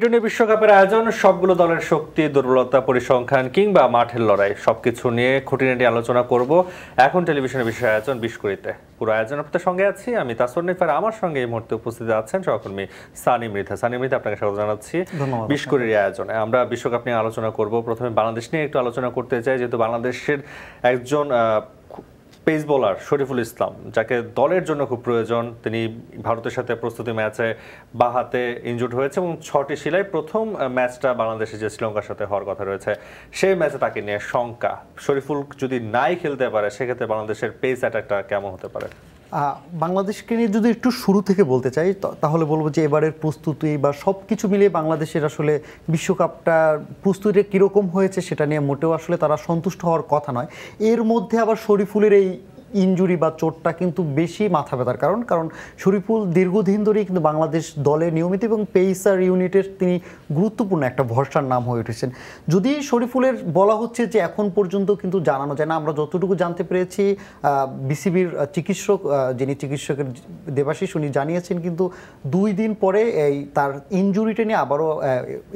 টি বিশ্বকাপের আয়োজন সবগুলো দলের শক্তি দুর্বলতা পরিসংখ্যান কিংবা মাঠের লড়াই সবকিছু নিয়ে খুঁটিনাটি আলোচনা করব এখন টেলিভিশনের বিষয় আয়োজন বিশ পুরো আয়োজন আপনার সঙ্গে আছি আমি তাসর নিফার আমার সঙ্গে এই মুহূর্তে উপস্থিত আছেন সহকর্মী সানি মৃধা সানি মৃধা আপনাকে স্বাগত জানাচ্ছি বিশ আয়োজনে আমরা বিশ্বকাপ নিয়ে আলোচনা করব প্রথমে বাংলাদেশ নিয়ে একটু আলোচনা করতে চাই যেহেতু বাংলাদেশের একজন পেস বোলার শরীফুল ইসলাম যাকে দলের জন্য খুব প্রয়োজন তিনি ভারতের সাথে প্রস্তুতি ম্যাচে বা হাতে ইনজুর্ড হয়েছে এবং ছটি শিলায় প্রথম ম্যাচটা বাংলাদেশে যে শ্রীলঙ্কার সাথে হওয়ার কথা রয়েছে সেই ম্যাচে তাকে নিয়ে শঙ্কা শরীফুল যদি নাই খেলতে পারে সেক্ষেত্রে বাংলাদেশের পেস অ্যাটাকটা কেমন হতে পারে বাংলাদেশকে নিয়ে যদি একটু শুরু থেকে বলতে চাই তাহলে বলবো যে এবারের প্রস্তুতি বা সব কিছু মিলিয়ে বাংলাদেশের আসলে বিশ্বকাপটার প্রস্তুতিটা কীরকম হয়েছে সেটা নিয়ে মোটেও আসলে তারা সন্তুষ্ট হওয়ার কথা নয় এর মধ্যে আবার শরীফুলের এই ইঞ্জুরি বা চোটটা কিন্তু বেশি মাথা ব্যথার কারণ কারণ শরীফুল দীর্ঘদিন ধরেই কিন্তু বাংলাদেশ দলে নিয়মিত এবং পেইসার ইউনিটের তিনি গুরুত্বপূর্ণ একটা ভরসার নাম হয়ে উঠেছেন যদি শরীফুলের বলা হচ্ছে যে এখন পর্যন্ত কিন্তু জানানো যায় না আমরা যতটুকু জানতে পেরেছি বিসিবির চিকিৎসক যিনি চিকিৎসকের দেবাশিস উনি জানিয়েছেন কিন্তু দুই দিন পরে এই তার ইঞ্জুরিটা নিয়ে আবারও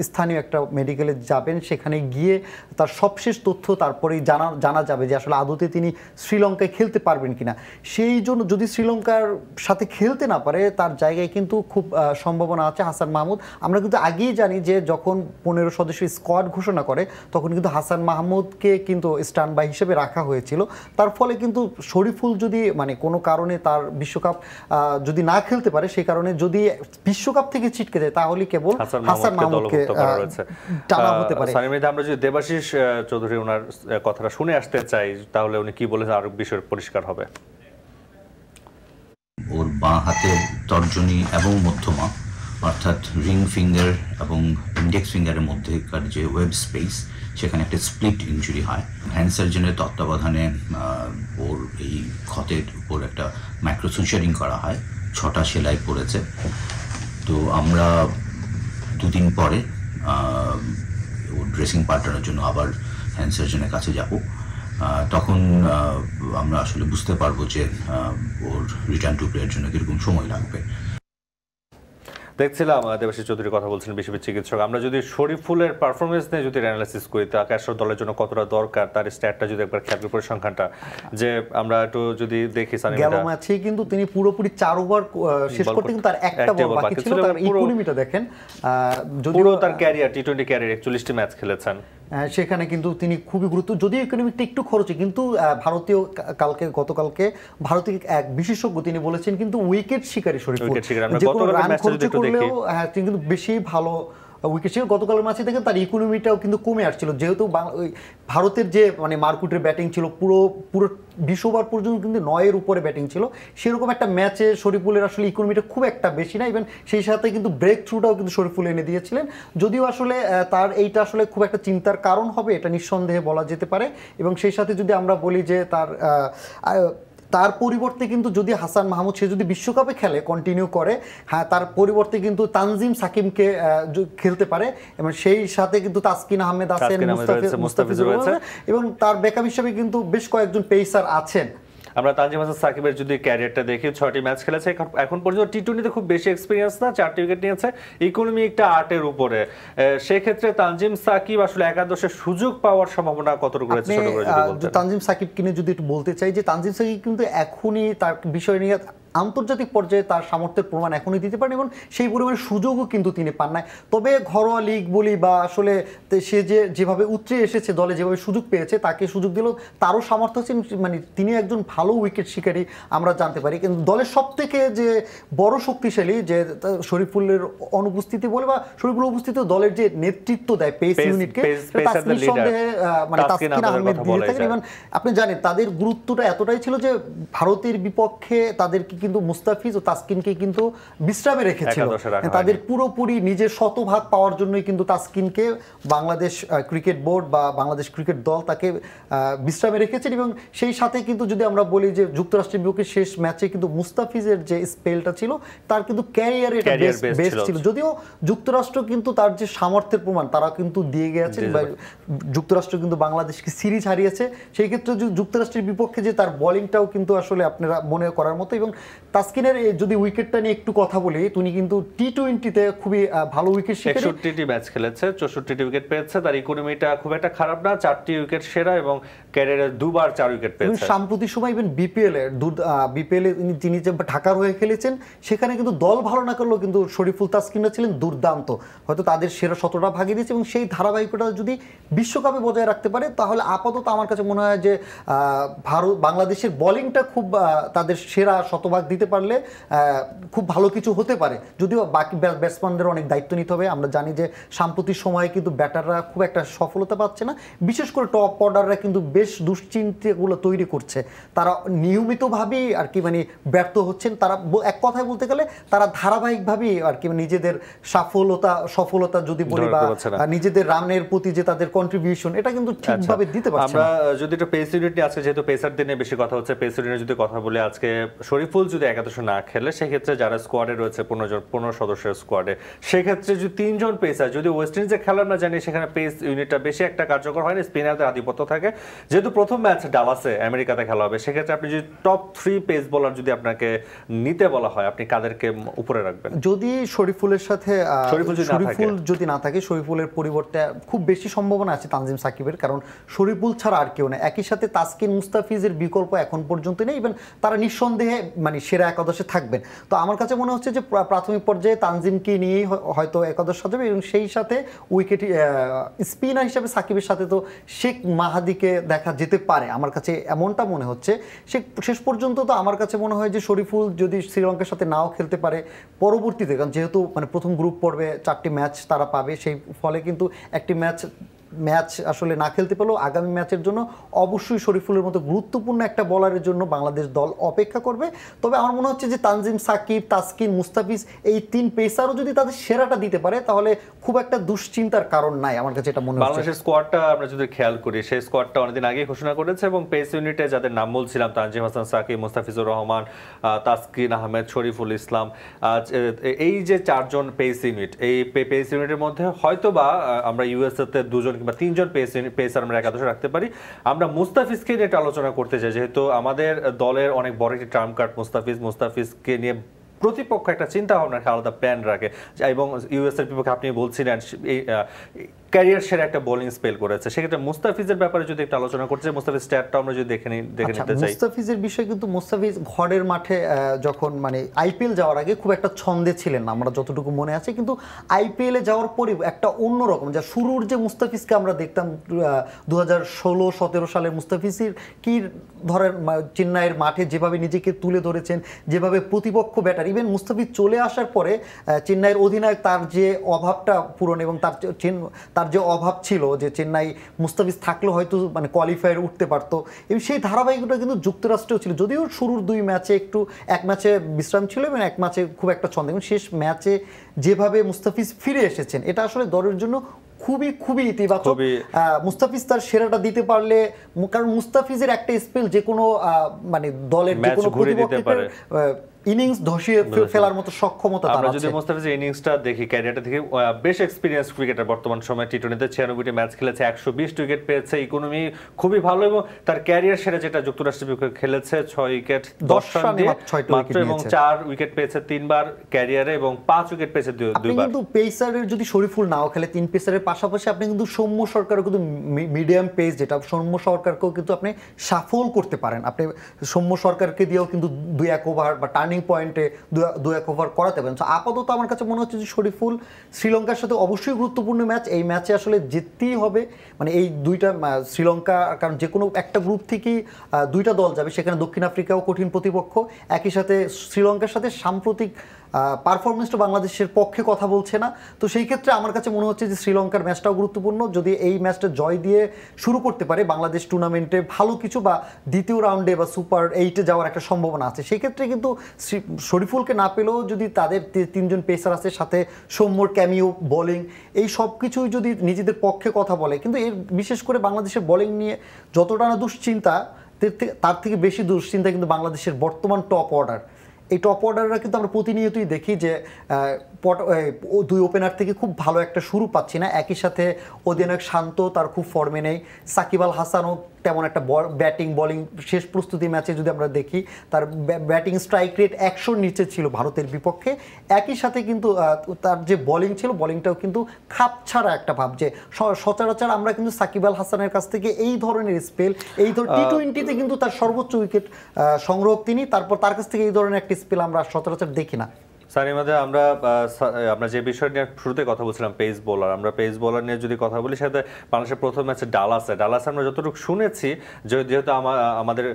স্থানীয় একটা মেডিকেলে যাবেন সেখানে গিয়ে তার সবশেষ তথ্য তারপরেই জানা জানা যাবে যে আসলে আদতে তিনি শ্রীলঙ্কায় খেলতে পারবেন কিনা সেই জন্য যদি শ্রীলঙ্কার সাথে খেলতে না পারে তার জায়গায় কিন্তু খুব সম্ভাবনা আছে হাসান মাহমুদ আমরা কিন্তু আগেই জানি যে যখন পনেরো সদস্যের স্কোয়াড ঘোষণা করে তখন কিন্তু হাসান মাহমুদকে কিন্তু স্ট্যান্ড বাই হিসেবে রাখা হয়েছিল তার ফলে কিন্তু শরীফুল যদি মানে কোনো কারণে তার বিশ্বকাপ যদি না খেলতে পারে সেই কারণে যদি বিশ্বকাপ থেকে ছিটকে যায় তাহলে কেবল হাসান মাহমুদকে টানা হতে পারে আমরা যদি দেবাশিস চৌধুরী ওনার কথাটা শুনে আসতে চাই তাহলে উনি কি বলেছেন আরো বিষয়ের পরিষ্কার পরিষ্কার হবে ওর বাঁ হাতে তর্জনী এবং মধ্যমা অর্থাৎ রিং ফিঙ্গার এবং ইন্ডেক্স ফিঙ্গারের মধ্যেকার যে ওয়েব স্পেস সেখানে একটা স্প্লিট ইঞ্জুরি হয় হ্যান্ড সার্জনের তত্ত্বাবধানে ওর এই ক্ষতের উপর একটা মাইক্রোসুচারিং করা হয় ছটা সেলাই পড়েছে তো আমরা দুদিন পরে ওর ড্রেসিং পাল্টানোর জন্য আবার হ্যান্ড সার্জনের কাছে যাবো তখন আমরা আসলে বুঝতে পারবো যে ওর রিটার্ন টু প্লেয়ের জন্য কিরকম সময় লাগবে দেখছিলাম দেবাশী চৌধুরী কথা বলছেন বিশ্ববিদ্যালয় চিকিৎসক আমরা যদি শরীফুলের পারফরমেন্স নিয়ে যদি অ্যানালাইসিস করি তা ক্যাশর দলের জন্য কতটা দরকার তার স্ট্যাটটা যদি একবার খেয়াল পরিসংখ্যানটা যে আমরা একটু যদি দেখি গেল ম্যাচে কিন্তু তিনি পুরোপুরি চার ওভার শেষ করতে কিন্তু তার একটা বল বাকি ছিল তার ইকোনমিটা দেখেন পুরো তার ক্যারিয়ার টি টোয়েন্টি ক্যারিয়ার একচল্লিশটি ম্যাচ খেলেছেন সেখানে কিন্তু তিনি খুবই গুরুত্ব যদিও ইকোনমিকটা একটু খরচে কিন্তু ভারতীয় কালকে গতকালকে ভারতীয় এক বিশেষজ্ঞ তিনি বলেছেন কিন্তু উইকেট শিকারী শরীফ যে কোনো রান খরচে করলেও হ্যাঁ তিনি কিন্তু বেশি ভালো উইকেট ছিল গতকালের ম্যাচে দেখেন তার ইকোনমিটাও কিন্তু কমে আসছিল যেহেতু ভারতের যে মানে মার্কুটের ব্যাটিং ছিল পুরো পুরো বিশ ওভার পর্যন্ত কিন্তু নয়ের উপরে ব্যাটিং ছিল সেরকম একটা ম্যাচে শরীফুলের আসলে ইকোনমিটা খুব একটা বেশি না ইভেন সেই সাথে কিন্তু ব্রেক থ্রুটাও কিন্তু শরীফুল এনে দিয়েছিলেন যদিও আসলে তার এইটা আসলে খুব একটা চিন্তার কারণ হবে এটা নিঃসন্দেহে বলা যেতে পারে এবং সেই সাথে যদি আমরা বলি যে তার তার পরিবর্তে কিন্তু যদি হাসান মাহমুদ সে যদি বিশ্বকাপে খেলে কন্টিনিউ করে হ্যাঁ তার পরিবর্তে কিন্তু তানজিম সাকিমকে খেলতে পারে এবং সেই সাথে কিন্তু তাসকিন আহমেদ আছেন মুস্তাফিজ রয়েছে এবং তার বেকাম হিসেবে কিন্তু বেশ কয়েকজন পেসার আছেন আমরা তানজিম হাসান সাকিবের যদি ক্যারিয়ারটা দেখি ছয়টি ম্যাচ খেলেছে এখন পর্যন্ত টি টোয়েন্টিতে খুব বেশি এক্সপিরিয়েন্স না চারটি উইকেট নিয়েছে ইকোনমি একটা আর্টের উপরে সেক্ষেত্রে তানজিম সাকিব আসলে একাদশে সুযোগ পাওয়ার সম্ভাবনা কতটুকু রয়েছে তানজিম সাকিব কিনে যদি একটু বলতে চাই যে তানজিম সাকিব কিন্তু এখনই তার বিষয় নিয়ে আন্তর্জাতিক পর্যায়ে তার সামর্থ্যের প্রমাণ এখনই দিতে পারেন এবং সেই পরিমাণ সুযোগও কিন্তু তিনি পান নাই তবে ঘরোয়া লিগ বলি বা আসলে সে যে যেভাবে উচ্চে এসেছে দলে যেভাবে সুযোগ পেয়েছে তাকে সুযোগ দিলেও তারও সামর্থ্য আছে মানে তিনি একজন ভালো উইকেট শিকারী আমরা জানতে পারি কিন্তু দলের সব থেকে যে বড় শক্তিশালী যে শরীফুলের অনুপস্থিতি বলে বা শরীফুলের উপস্থিতি দলের যে নেতৃত্ব দেয় পেস ইউনিটকে মানে আপনি জানেন তাদের গুরুত্বটা এতটাই ছিল যে ভারতের বিপক্ষে তাদের কিন্তু মুস্তাফিজ ও তাসকিনকে কিন্তু বিশ্রামে রেখেছিল তাদের পুরোপুরি নিজের শতভাগ পাওয়ার জন্যই কিন্তু তাসকিনকে বাংলাদেশ ক্রিকেট বোর্ড বা বাংলাদেশ ক্রিকেট দল তাকে বিশ্রামে রেখেছেন এবং সেই সাথে কিন্তু যদি আমরা বলি যে যুক্তরাষ্ট্রের বিপক্ষে শেষ ম্যাচে কিন্তু মুস্তাফিজের যে স্পেলটা ছিল তার কিন্তু ক্যারিয়ারে বেস্ট ছিল যদিও যুক্তরাষ্ট্র কিন্তু তার যে সামর্থ্যের প্রমাণ তারা কিন্তু দিয়ে গেছে যুক্তরাষ্ট্র কিন্তু বাংলাদেশকে সিরিজ হারিয়েছে সেই ক্ষেত্রে যুক্তরাষ্ট্রের বিপক্ষে যে তার বলিংটাও কিন্তু আসলে আপনারা মনে করার মতো এবং তাসকিনের যদি উইকেটটা নিয়ে একটু কথা বলি তিনি কিন্তু টি টোয়েন্টিতে খুবই ভালো উইকেট একষট্টিটি ম্যাচ খেলেছে চৌষট্টিটি উইকেট পেয়েছে তার ইকোনমিটা খুব একটা খারাপ না চারটি উইকেট সেরা এবং ক্যারিয়ারে দুবার চার উইকেট পেয়েছেন সাম্প্রতিক সময় ইভেন বিপিএল এর বিপিএল এ তিনি যে ঢাকার হয়ে খেলেছেন সেখানে কিন্তু দল ভালো না করলেও কিন্তু শরীফুল তাসকিনরা ছিলেন দুর্দান্ত হয়তো তাদের সেরা শতটা ভাগিয়ে দিয়েছে এবং সেই ধারাবাহিকতা যদি বিশ্বকাপে বজায় রাখতে পারে তাহলে আপাতত আমার কাছে মনে হয় যে ভারত বাংলাদেশের বলিংটা খুব তাদের সেরা শতভাগ দিতে পারলে খুব ভালো কিছু হতে পারে যদিও বাকি ব্যাটসম্যানদের অনেক দায়িত্ব নিতে হবে আমরা জানি যে সাম্প্রতিক সময়ে কিন্তু ব্যাটাররা খুব একটা সফলতা পাচ্ছে না বিশেষ করে টপ অর্ডাররা কিন্তু বেশ দুশ্চিন্তাগুলো তৈরি করছে তারা নিয়মিতভাবেই আর কি মানে ব্যর্থ হচ্ছেন তারা এক কথায় বলতে গেলে তারা ধারাবাহিকভাবেই আর কি মানে নিজেদের সাফল্যতা সফলতা যদি বলি বা নিজেদের রানের প্রতি যে তাদের কন্ট্রিবিউশন এটা কিন্তু আচ্ছা। ঠিকভাবে দিতে পারছে আমরা যদি একটা পেস ইউনিট আজকে যেহেতু পেসার দিনে বেশি কথা হচ্ছে পেস ইউনিট যদি কথা বলে আজকে শরীফুল যদি একাদশ না খেলে সেক্ষেত্রে যারা স্কোয়াডে রয়েছে পনেরো জন পনেরো সদস্যের স্কোয়াডে সেক্ষেত্রে যদি তিনজন পেসার যদি ওয়েস্ট ইন্ডিজে খেলার না জানি সেখানে পেস ইউনিটটা বেশি একটা কার্যকর হয় না স্পিনারদের আধিপত্য থাকে যেহেতু প্রথম ম্যাচ ডালাসে আমেরিকাতে খেলা হবে সেক্ষেত্রে আপনি যদি টপ থ্রি পেস বলার যদি আপনাকে নিতে বলা হয় আপনি কাদেরকে উপরে রাখবেন যদি শরীফুলের সাথে শরীফুল যদি না থাকে শরীফুলের পরিবর্তে খুব বেশি সম্ভাবনা আছে তানজিম সাকিবের কারণ শরীফুল ছাড়া আর কেউ না একই সাথে তাস্কিন মুস্তাফিজের বিকল্প এখন পর্যন্ত নেই ইভেন তারা নিঃসন্দেহে মানে সেরা একাদশে থাকবেন তো আমার কাছে মনে হচ্ছে যে প্রাথমিক পর্যায়ে তানজিমকে নিয়েই হয়তো একাদশ সাজাবে এবং সেই সাথে উইকেট স্পিনার হিসাবে সাকিবের সাথে তো শেখ মাহাদিকে দেখা দেখা যেতে পারে আমার কাছে এমনটা মনে হচ্ছে সে শেষ পর্যন্ত তো আমার কাছে মনে হয় যে শরীফুল যদি শ্রীলঙ্কার সাথে নাও খেলতে পারে পরবর্তীতে কারণ যেহেতু মানে প্রথম গ্রুপ পর্বে চারটি ম্যাচ তারা পাবে সেই ফলে কিন্তু একটি ম্যাচ ম্যাচ আসলে না খেলতে পারলেও আগামী ম্যাচের জন্য অবশ্যই শরীফুলের মতো গুরুত্বপূর্ণ একটা বলারের জন্য বাংলাদেশ দল অপেক্ষা করবে তবে আমার মনে হচ্ছে যে তানজিম সাকিব তাসকিন মুস্তাফিজ এই তিন পেসারও যদি তাদের সেরাটা দিতে পারে তাহলে খুব একটা দুশ্চিন্তার কারণ নাই আমার কাছে এটা মনে হচ্ছে বাংলাদেশের স্কোয়াডটা আমরা যদি খেয়াল করি সেই স্কোয়াডটা অনেকদিন আগে ঘোষণা করেছে এবং পেস ইউনিটে যাদের নাম বলছিলাম তানজিম হাসান সাকিব মুস্তাফিজুর রহমান তাসকিন আহমেদ শরীফুল ইসলাম এই যে চারজন পেস ইউনিট এই পেস ইউনিটের মধ্যে হয়তোবা আমরা ইউএসএতে দুজন কিংবা তিনজন পেসার আমরা একাদশে রাখতে পারি আমরা মুস্তাফিজকে নিয়ে আলোচনা করতে চাই যেহেতু আমাদের দলের অনেক বড় একটি ট্রাম্প কার্ড মুস্তাফিজ মুস্তাফিজকে নিয়ে প্রতিপক্ষ একটা চিন্তা ভাবনা আলাদা প্ল্যান রাখে এবং ইউএসের বিপক্ষে আপনি বলছিলেন ক্যারিয়ার সেরা একটা বোলিং স্পেল করেছে সেক্ষেত্রে মুস্তাফিজের ব্যাপারে যদি একটু আলোচনা করছে মুস্তাফিজ স্ট্যাটটা আমরা যদি দেখে নিই দেখে আচ্ছা, নিতে চাই মুস্তাফিজের বিষয় কিন্তু মুস্তাফিজ ঘরের মাঠে যখন মানে আইপিএল যাওয়ার আগে খুব একটা ছন্দে ছিলেন না আমরা যতটুকু মনে আছে কিন্তু আইপিএলে যাওয়ার পরে একটা অন্যরকম যা শুরুর যে মুস্তাফিজকে আমরা দেখতাম দু হাজার ষোলো সতেরো সালে মুস্তাফিজের কি ধরেন চেন্নাইয়ের মাঠে যেভাবে নিজেকে তুলে ধরেছেন যেভাবে প্রতিপক্ষ ব্যাটার ইভেন মুস্তাফিজ চলে আসার পরে চেন্নাইয়ের অধিনায়ক তার যে অভাবটা পূরণ এবং তার তার তার যে অভাব ছিল যে চেন্নাই মুস্তাফিজ থাকলে হয়তো মানে কোয়ালিফায়ার উঠতে পারতো এবং সেই ধারাবাহিকটা কিন্তু যুক্তরাষ্ট্রেও ছিল যদিও শুরুর দুই ম্যাচে একটু এক ম্যাচে বিশ্রাম ছিল এবং এক ম্যাচে খুব একটা ছন্দ এবং শেষ ম্যাচে যেভাবে মুস্তাফিজ ফিরে এসেছেন এটা আসলে দলের জন্য খুবই খুবই ইতিবাচক মুস্তাফিজ তার সেরাটা দিতে পারলে কারণ মুস্তাফিজের একটা স্পেল যে কোনো মানে দলের যে কোনো প্রতিপক্ষের ইনিংস ধসিয়ে ফেলার মতো সক্ষমতা তার আছে যদি মোস্তাফিজ ইনিংসটা দেখি ক্যারিয়ারটা দেখি বেশ এক্সপেরিয়েন্স ক্রিকেটার বর্তমান সময়ে টি টোয়েন্টিতে ছিয়ানব্বইটি ম্যাচ খেলেছে একশো বিশ উইকেট পেয়েছে ইকোনমি খুবই ভালো এবং তার ক্যারিয়ার সেরা যেটা যুক্তরাষ্ট্রের বিপক্ষে খেলেছে ছয় উইকেট দশ রান দিয়ে মাত্র এবং চার উইকেট পেয়েছে তিনবার ক্যারিয়ারে এবং পাঁচ উইকেট পেয়েছে দুইবার কিন্তু পেসারের যদি শরীফুল নাও খেলে তিন পেসারের পাশাপাশি আপনি কিন্তু সৌম্য সরকারও কিন্তু মিডিয়াম পেস যেটা সৌম্য সরকারকেও কিন্তু আপনি সাফল করতে পারেন আপনি সৌম্য সরকারকে দিয়েও কিন্তু দুই এক ওভার বা টার্ন টার্নিং পয়েন্টে দু এক ওভার করাতে পারেন সো আপাতত আমার কাছে মনে হচ্ছে যে শরীফুল শ্রীলঙ্কার সাথে অবশ্যই গুরুত্বপূর্ণ ম্যাচ এই ম্যাচে আসলে জিততেই হবে মানে এই দুইটা শ্রীলঙ্কা কারণ যে কোনো একটা গ্রুপ থেকেই দুইটা দল যাবে সেখানে দক্ষিণ আফ্রিকাও কঠিন প্রতিপক্ষ একই সাথে শ্রীলঙ্কার সাথে সাম্প্রতিক পারফরমেন্স তো বাংলাদেশের পক্ষে কথা বলছে না তো সেই ক্ষেত্রে আমার কাছে মনে হচ্ছে যে শ্রীলঙ্কার ম্যাচটাও গুরুত্বপূর্ণ যদি এই ম্যাচটা জয় দিয়ে শুরু করতে পারে বাংলাদেশ টুর্নামেন্টে ভালো কিছু বা দ্বিতীয় রাউন্ডে বা সুপার এইটে যাওয়ার একটা সম্ভাবনা আছে সেই ক্ষেত্রে কিন্তু শরীফুলকে না পেলেও যদি তাদের তিনজন পেসার আছে সাথে সৌম্যর ক্যামিও বোলিং এই সব কিছুই যদি নিজেদের পক্ষে কথা বলে কিন্তু এর বিশেষ করে বাংলাদেশের বোলিং নিয়ে যতটা না দুশ্চিন্তা তার থেকে বেশি দুশ্চিন্তা কিন্তু বাংলাদেশের বর্তমান টপ অর্ডার এই টপ অর্ডাররা কিন্তু আমরা প্রতিনিয়তই দেখি যে পট ও দুই ওপেনার থেকে খুব ভালো একটা শুরু পাচ্ছি না একই সাথে অধিনায়ক শান্ত তার খুব ফর্মে নেই সাকিব আল হাসানও তেমন একটা ব্যাটিং বলিং শেষ প্রস্তুতি ম্যাচে যদি আমরা দেখি তার ব্যাটিং স্ট্রাইক রেট একশোর নিচে ছিল ভারতের বিপক্ষে একই সাথে কিন্তু তার যে বলিং ছিল বলিংটাও কিন্তু খাপ ছাড়া একটা ভাব যে সচরাচর আমরা কিন্তু সাকিব আল হাসানের কাছ থেকে এই ধরনের স্পেল এই ধর টি টোয়েন্টিতে কিন্তু তার সর্বোচ্চ উইকেট সংগ্রহ তিনি তারপর তার কাছ থেকে এই ধরনের একটি স্পেল আমরা সচরাচর দেখি না স্যার এর আমরা আমরা যে বিষয় নিয়ে শুরুতে কথা বলছিলাম পেস বোলার আমরা পেস বোলার নিয়ে যদি কথা বলি সেটা বাংলাদেশের প্রথম ম্যাচে ডালাসে ডালাসে আমরা যতটুকু শুনেছি যেহেতু আমাদের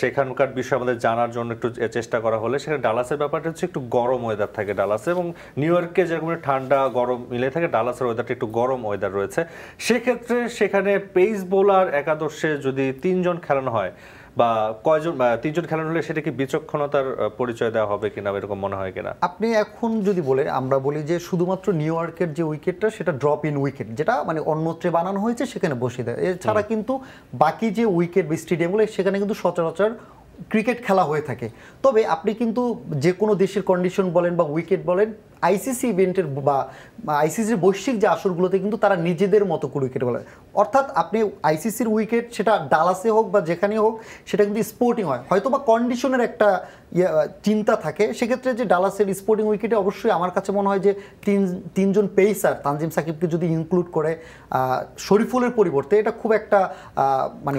সেখানকার বিষয় আমাদের জানার জন্য একটু চেষ্টা করা হলে সেখানে ডালাসের ব্যাপারটা হচ্ছে একটু গরম ওয়েদার থাকে ডালাসে এবং নিউ ইয়র্কে যেরকম ঠান্ডা গরম মিলে থাকে ডালাসের ওয়েদারটা একটু গরম ওয়েদার রয়েছে সেক্ষেত্রে সেখানে পেস বোলার একাদশে যদি তিনজন খেলানো হয় বা কয়জন তিনজন খেলানো হলে সেটাকে বিচক্ষণতার পরিচয় দেওয়া হবে কিনা এরকম মনে হয় কিনা আপনি এখন যদি বলে আমরা বলি যে শুধুমাত্র নিউ ইয়র্কের যে উইকেটটা সেটা ড্রপ ইন উইকেট যেটা মানে অন্যত্রে বানানো হয়েছে সেখানে বসিয়ে দেয় এছাড়া কিন্তু বাকি যে উইকেট বা স্টেডিয়ামগুলো সেখানে কিন্তু সচরাচর ক্রিকেট খেলা হয়ে থাকে তবে আপনি কিন্তু যে কোনো দেশের কন্ডিশন বলেন বা উইকেট বলেন আইসিসি ইভেন্টের বা আইসিসির বৈশ্বিক যে আসরগুলোতে কিন্তু তারা নিজেদের মতো করে উইকেট বলে অর্থাৎ আপনি আইসিসির উইকেট সেটা ডালাসে হোক বা যেখানে হোক সেটা কিন্তু স্পোর্টিং হয় হয়তো বা কন্ডিশনের একটা ইয়ে, চিন্তা থাকে সেক্ষেত্রে যে ডালাসের স্পোর্টিং উইকেটে অবশ্যই আমার কাছে মনে হয় যে তিন তিনজন পেইসার তানজিম সাকিবকে যদি ইনক্লুড করে শরীফুলের পরিবর্তে এটা খুব একটা মানে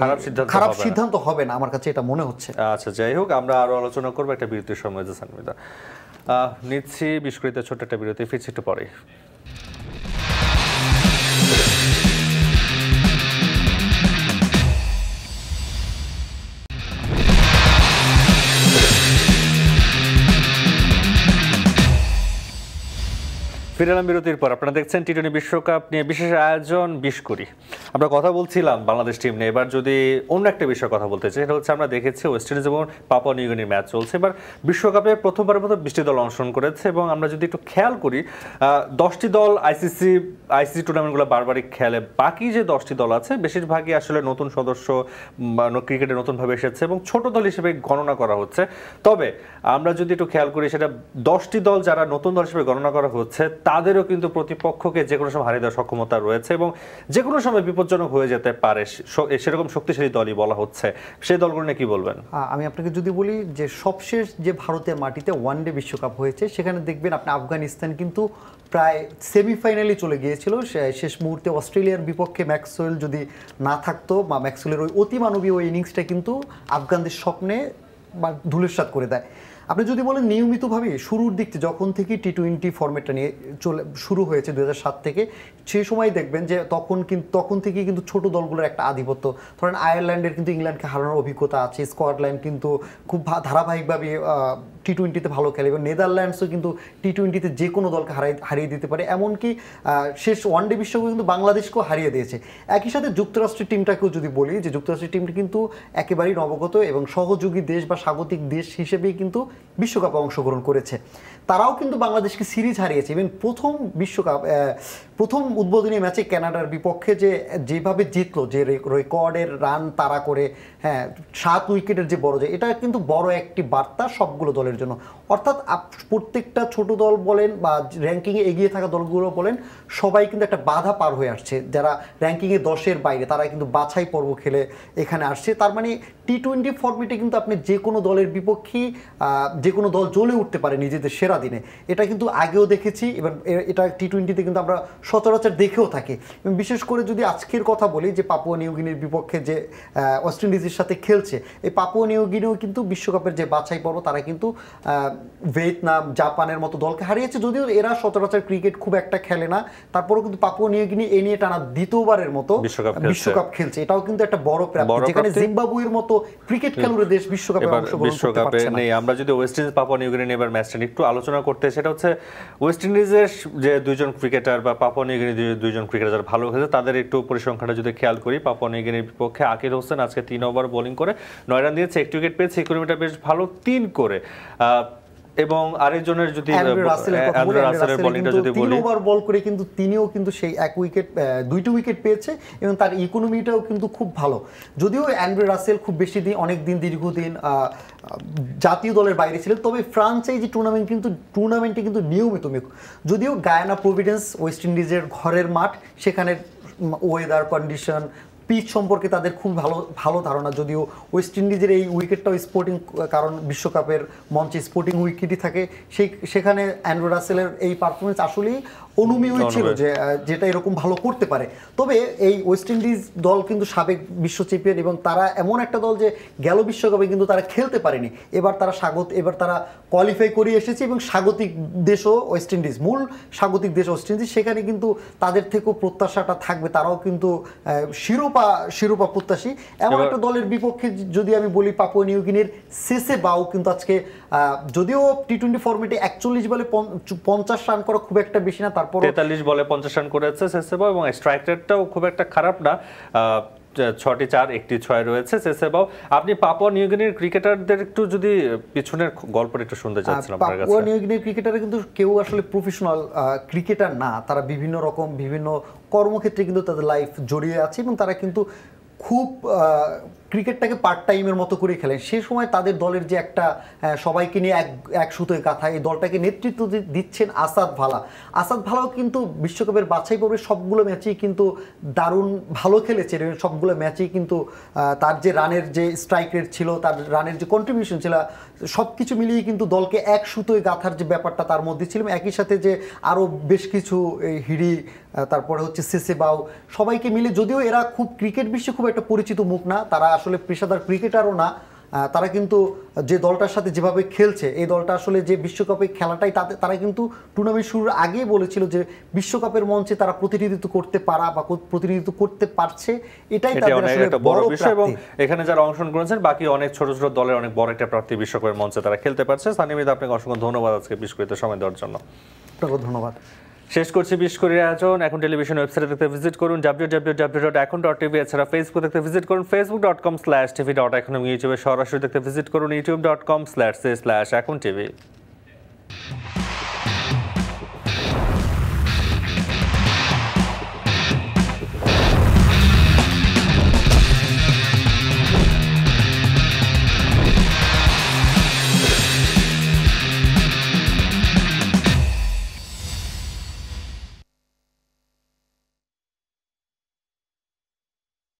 খারাপ সিদ্ধান্ত হবে না আমার কাছে এটা মনে হচ্ছে আচ্ছা যাই হোক আমরা আরও আলোচনা করবো একটা বিরতির সময় যে সানমিতা নিচ্ছি বিস্কুটিতে ছোট্ট একটা বিরতি ফিরছি একটু পরে ফিরালাম বিরতির পর আপনারা দেখছেন টি টোয়েন্টি বিশ্বকাপ নিয়ে বিশেষ আয়োজন বিশ কুড়ি আমরা কথা বলছিলাম বাংলাদেশ টিম নিয়ে এবার যদি অন্য একটা বিষয়ে কথা বলতে চাই সেটা হচ্ছে আমরা দেখেছি ওয়েস্ট ইন্ডিজ এবং পাপা নিউগিনির ম্যাচ চলছে এবার বিশ্বকাপে প্রথমবারের মতো বৃষ্টি দল অংশগ্রহণ করেছে এবং আমরা যদি একটু খেয়াল করি দশটি দল আইসিসি আইসিসি টুর্নামেন্টগুলো বারবারই খেলে বাকি যে দশটি দল আছে বেশিরভাগই আসলে নতুন সদস্য ক্রিকেটে নতুনভাবে এসেছে এবং ছোট দল হিসেবে গণনা করা হচ্ছে তবে আমরা যদি একটু খেয়াল করি সেটা দশটি দল যারা নতুন দল হিসেবে গণনা করা হচ্ছে তাদেরও কিন্তু প্রতিপক্ষকে যে কোনো সময় হারিয়ে দেওয়ার সক্ষমতা রয়েছে এবং যে কোনো সময় বিপজ্জনক হয়ে যেতে পারে সেরকম শক্তিশালী দলই বলা হচ্ছে সেই দলগুলো নিয়ে কি বলবেন আমি আপনাকে যদি বলি যে সবশেষ যে ভারতের মাটিতে ওয়ান ডে বিশ্বকাপ হয়েছে সেখানে দেখবেন আপনি আফগানিস্তান কিন্তু প্রায় সেমিফাইনালে চলে গিয়েছিল শেষ মুহূর্তে অস্ট্রেলিয়ার বিপক্ষে ম্যাক্সওয়েল যদি না থাকতো বা ম্যাক্সওয়েলের ওই অতিমানবীয় ইনিংসটা কিন্তু আফগানদের স্বপ্নে বা ধুলের করে দেয় আপনি যদি বলেন নিয়মিতভাবে শুরুর দিক যখন থেকে টি টোয়েন্টি ফর্মেটটা নিয়ে চলে শুরু হয়েছে দু থেকে সে সময় দেখবেন যে তখন কিন্তু তখন থেকে কিন্তু ছোট দলগুলোর একটা আধিপত্য ধরেন আয়ারল্যান্ডের কিন্তু ইংল্যান্ডকে হারানোর অভিজ্ঞতা আছে স্কটল্যান্ড কিন্তু খুব ধারাবাহিকভাবে টি টোয়েন্টিতে ভালো খেলে এবং নেদারল্যান্ডসও কিন্তু টি টোয়েন্টিতে যে কোনো দলকে হারাই হারিয়ে দিতে পারে এমনকি শেষ ওয়ান ডে বিশ্বকাপে কিন্তু বাংলাদেশকেও হারিয়ে দিয়েছে একই সাথে যুক্তরাষ্ট্রের টিমটাকেও যদি বলি যে যুক্তরাষ্ট্রের টিমটা কিন্তু একেবারেই নবগত এবং সহযোগী দেশ বা স্বাগতিক দেশ হিসেবেই কিন্তু বিশ্বকাপে অংশগ্রহণ করেছে তারাও কিন্তু বাংলাদেশকে সিরিজ হারিয়েছে ইভেন প্রথম বিশ্বকাপ প্রথম উদ্বোধনী ম্যাচে ক্যানাডার বিপক্ষে যে যেভাবে জিতলো যে রেকর্ডের রান তারা করে হ্যাঁ সাত উইকেটের যে বড় যে এটা কিন্তু বড় একটি বার্তা সবগুলো দলের জন্য অর্থাৎ প্রত্যেকটা ছোট দল বলেন বা র্যাঙ্কিংয়ে এগিয়ে থাকা দলগুলো বলেন সবাই কিন্তু একটা বাধা পার হয়ে আসছে যারা র্যাঙ্কিংয়ে দশের বাইরে তারা কিন্তু বাছাই পর্ব খেলে এখানে আসছে তার মানে টি টোয়েন্টি ফর্মেটে কিন্তু আপনি যে কোনো দলের বিপক্ষে যে কোনো দল জ্বলে উঠতে পারে নিজেদের সেরা দিনে এটা কিন্তু আগেও দেখেছি এবার এটা টি টোয়েন্টিতে কিন্তু আমরা সচরাচর দেখেও থাকি বিশেষ করে যদি আজকের কথা বলি যে পাপুয়া নিউগিনির বিপক্ষে যে ওয়েস্ট ইন্ডিজের সাথে খেলছে এই পাপুয়া নিউগিনিও কিন্তু বিশ্বকাপের যে বাছাই পর্ব তারা কিন্তু ভিয়েতনাম জাপানের মতো দলকে হারিয়েছে যদিও এরা সচরাচর ক্রিকেট খুব একটা খেলে না তারপরেও কিন্তু পাপুয়া নিয়ে গিনি এ নিয়ে টানা দ্বিতীয়বারের মতো বিশ্বকাপ খেলছে এটাও কিন্তু একটা বড় প্রাপ্তি যেখানে জিম্বাবুয়ের মতো ক্রিকেট খেলুড়ে দেশ বিশ্বকাপে অংশগ্রহণ করতে পারছে না আমরা যদি West Indies Papua New Guinea এবার ম্যাচটা একটু আলোচনা করতে সেটা হচ্ছে ওয়েস্ট ইন্ডিজের যে দুইজন ক্রিকেটার বা পাপুয়া গিনি দুইজন ক্রিকেটার যারা ভালো হয়েছে তাদের একটু পরিসংখ্যানটা যদি খেয়াল করি পাপুয়া গিনির বিপক্ষে আকিল হোসেন আজকে তিন ওভার বোলিং করে নয় রান দিয়েছে এক উইকেট পেয়েছে ইকোনমিটা বেশ ভালো তিন করে এবং আরেকজনের যদি যদি বলি ওভার বল করে কিন্তু তিনিও কিন্তু সেই এক উইকেট দুইটি উইকেট পেয়েছে এবং তার ইকোনমিটাও কিন্তু খুব ভালো যদিও অ্যান্ড্রে রাসেল খুব বেশি দিন অনেক দিন দীর্ঘদিন জাতীয় দলের বাইরে ছিলেন তবে ফ্রান্সে যে টুর্নামেন্ট কিন্তু টুর্নামেন্টে কিন্তু নিয়মিত যদিও গায়ানা প্রভিডেন্স ওয়েস্ট ইন্ডিজের ঘরের মাঠ সেখানে ওয়েদার কন্ডিশন পিচ সম্পর্কে তাদের খুব ভালো ভালো ধারণা যদিও ওয়েস্ট ইন্ডিজের এই উইকেটটাও স্পোর্টিং কারণ বিশ্বকাপের মঞ্চে স্পোর্টিং উইকেটই থাকে সেই সেখানে অ্যান্ড্রো রাসেলের এই পারফরমেন্স আসলেই অনুমেয় ছিল যে যেটা এরকম ভালো করতে পারে তবে এই ওয়েস্ট ইন্ডিজ দল কিন্তু সাবেক বিশ্ব চ্যাম্পিয়ন এবং তারা এমন একটা দল যে গেল বিশ্বকাপে কিন্তু তারা খেলতে পারেনি এবার তারা স্বাগত এবার তারা কোয়ালিফাই করে এসেছে এবং স্বাগতিক দেশও ওয়েস্ট ইন্ডিজ মূল স্বাগতিক দেশ ওয়েস্ট ইন্ডিজ সেখানে কিন্তু তাদের থেকেও প্রত্যাশাটা থাকবে তারাও কিন্তু শিরোপা শিরোপা প্রত্যাশী এমন একটা দলের বিপক্ষে যদি আমি বলি পাপুয়া নিউগিনের শেষে বাউ কিন্তু আজকে যদিও টি টোয়েন্টি ফর্মেটে একচল্লিশ বলে পঞ্চাশ রান করা খুব একটা বেশি না তারপর তেতাল্লিশ বলে পঞ্চাশ রান করেছে সেসেবাও এবং স্ট্রাইক রেটটাও খুব একটা খারাপ না ছটি চার একটি ছয় রয়েছে সেসেবাও আপনি পাপুয়া নিউগিনির ক্রিকেটারদের একটু যদি পিছনের গল্পটা একটু শুনতে চাচ্ছিলাম পাপুয়া নিউগিনির ক্রিকেটাররা কিন্তু কেউ আসলে প্রফেশনাল ক্রিকেটার না তারা বিভিন্ন রকম বিভিন্ন কর্মক্ষেত্রে কিন্তু তাদের লাইফ জড়িয়ে আছে এবং তারা কিন্তু খুব ক্রিকেটটাকে পার্ট টাইমের মতো করে খেলেন সে সময় তাদের দলের যে একটা সবাইকে নিয়ে এক এক সুতোয় কাঁথা এই দলটাকে নেতৃত্ব দিচ্ছেন আসাদ ভালা আসাদ ভালাও কিন্তু বিশ্বকাপের বাছাই পর্বের সবগুলো ম্যাচেই কিন্তু দারুণ ভালো খেলেছে সবগুলো ম্যাচেই কিন্তু তার যে রানের যে স্ট্রাইক রেট ছিল তার রানের যে কন্ট্রিবিউশন ছিল সব কিছু মিলিয়ে কিন্তু দলকে এক সুতোয় গাঁথার যে ব্যাপারটা তার মধ্যে ছিল একই সাথে যে আরও বেশ কিছু হিড়ি তারপরে হচ্ছে সেসেবাও সবাইকে মিলে যদিও এরা খুব ক্রিকেট বিশ্বে খুব একটা পরিচিত মুখ না তারা আসলে পেশাদার ক্রিকেটারও না তারা কিন্তু যে দলটার সাথে যেভাবে খেলছে এই দলটা আসলে যে বিশ্বকাপে খেলাটাই তাতে তারা কিন্তু টুর্নামেন্ট শুরুর আগেই বলেছিল যে বিশ্বকাপের মঞ্চে তারা প্রতিনিধিত্ব করতে পারা বা প্রতিনিধিত্ব করতে পারছে এটাই তাদের বড় বিষয় এবং এখানে যারা অংশগ্রহণ করেছেন বাকি অনেক ছোট ছোট দলের অনেক বড় একটা প্রার্থী বিশ্বকাপের মঞ্চে তারা খেলতে পারছে সানিমিদ আপনাকে অসংখ্য ধন্যবাদ আজকে বিস্কুট সময় দেওয়ার জন্য ধন্যবাদ শেষ করছি বিশ করে আয়োজন এখন টেলিভিশন ওয়েবসাইটে দেখতে ভিজিট করুন W W W dot Ekhon dot TV এছাড়া ফেসবুক দেখতে ভিজিট করুন Facebook dot com slash TV dot Ekhon ইউটিউবে সরাসরি দেখতে ভিজিট করুন YouTube dot com slash slash Ekhon TV